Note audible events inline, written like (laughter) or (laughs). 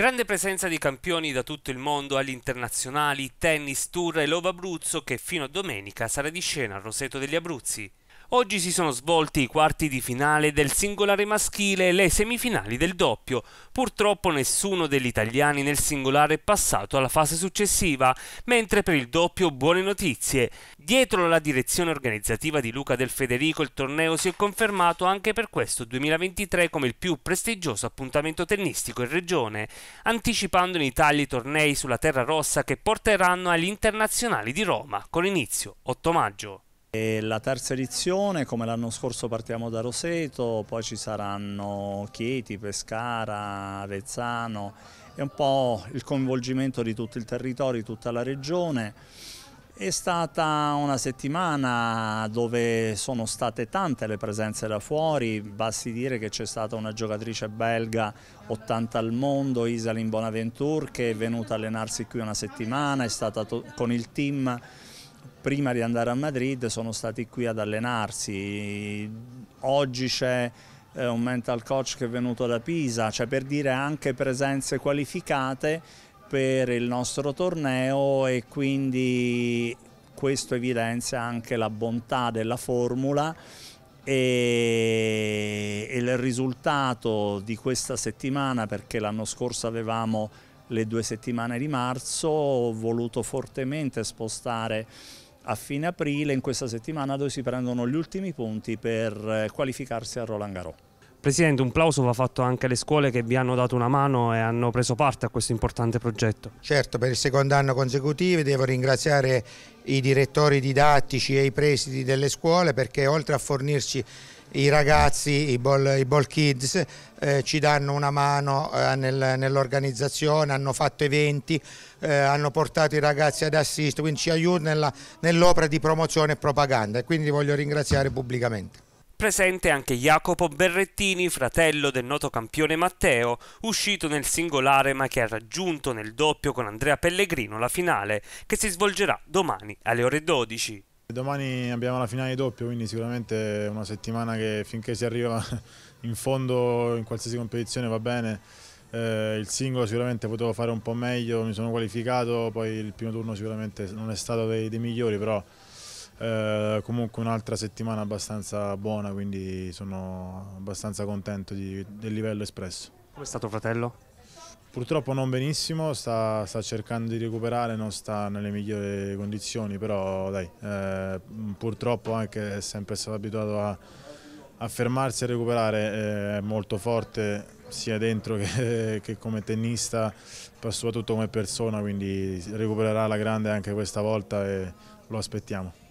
Grande presenza di campioni da tutto il mondo agli internazionali, tennis, tour e Lova Abruzzo che fino a domenica sarà di scena al Roseto degli Abruzzi. Oggi si sono svolti i quarti di finale del singolare maschile e le semifinali del doppio. Purtroppo nessuno degli italiani nel singolare è passato alla fase successiva, mentre per il doppio buone notizie. Dietro la direzione organizzativa di Luca Del Federico il torneo si è confermato anche per questo 2023 come il più prestigioso appuntamento tennistico in regione, anticipando in Italia i tornei sulla terra rossa che porteranno agli internazionali di Roma con inizio 8 maggio. E la terza edizione, come l'anno scorso partiamo da Roseto, poi ci saranno Chieti, Pescara, Rezzano, è un po' il coinvolgimento di tutto il territorio, di tutta la regione. È stata una settimana dove sono state tante le presenze da fuori, basti dire che c'è stata una giocatrice belga 80 al mondo, Isalin Bonaventure, che è venuta a allenarsi qui una settimana, è stata con il team prima di andare a Madrid sono stati qui ad allenarsi, oggi c'è eh, un mental coach che è venuto da Pisa, cioè per dire anche presenze qualificate per il nostro torneo e quindi questo evidenzia anche la bontà della formula e, il risultato di questa settimana, perché l'anno scorso avevamo le due settimane di marzo, ho voluto fortemente spostare a fine aprile, in questa settimana, dove si prendono gli ultimi punti per eh, qualificarsi a Roland Garros. Presidente, un plauso va fatto anche alle scuole che vi hanno dato una mano e hanno preso parte a questo importante progetto. Certo, per il secondo anno consecutivo devo ringraziare i direttori didattici e i presidi delle scuole perché oltre a fornirci i ragazzi, i ball, i ball kids eh, ci danno una mano eh, nel, nell'organizzazione, hanno fatto eventi, eh, hanno portato i ragazzi ad assistere, quindi ci aiutano nell'opera di promozione e propaganda e quindi voglio ringraziare pubblicamente. Presente anche Jacopo Berrettini, fratello del noto campione Matteo, uscito nel singolare ma che ha raggiunto nel doppio con Andrea Pellegrino la finale, che si svolgerà domani alle ore 12. Domani abbiamo la finale doppio, quindi sicuramente è una settimana che finché si arriva (laughs) in fondo in qualsiasi competizione va bene. Eh, il singolo sicuramente potevo fare un po' meglio, mi sono qualificato, poi il primo turno sicuramente non è stato dei, dei migliori, però eh, comunque un'altra settimana abbastanza buona, quindi sono abbastanza contento di, del livello espresso. Come è stato fratello? Purtroppo non benissimo, sta, sta, cercando di recuperare, non sta nelle migliori condizioni, però dai, eh, purtroppo anche è sempre stato abituato a, a fermarsi e a recuperare, eh, è molto forte sia dentro che, (laughs) che come tennista, ma soprattutto come persona, quindi recupererà la grande anche questa volta e lo aspettiamo.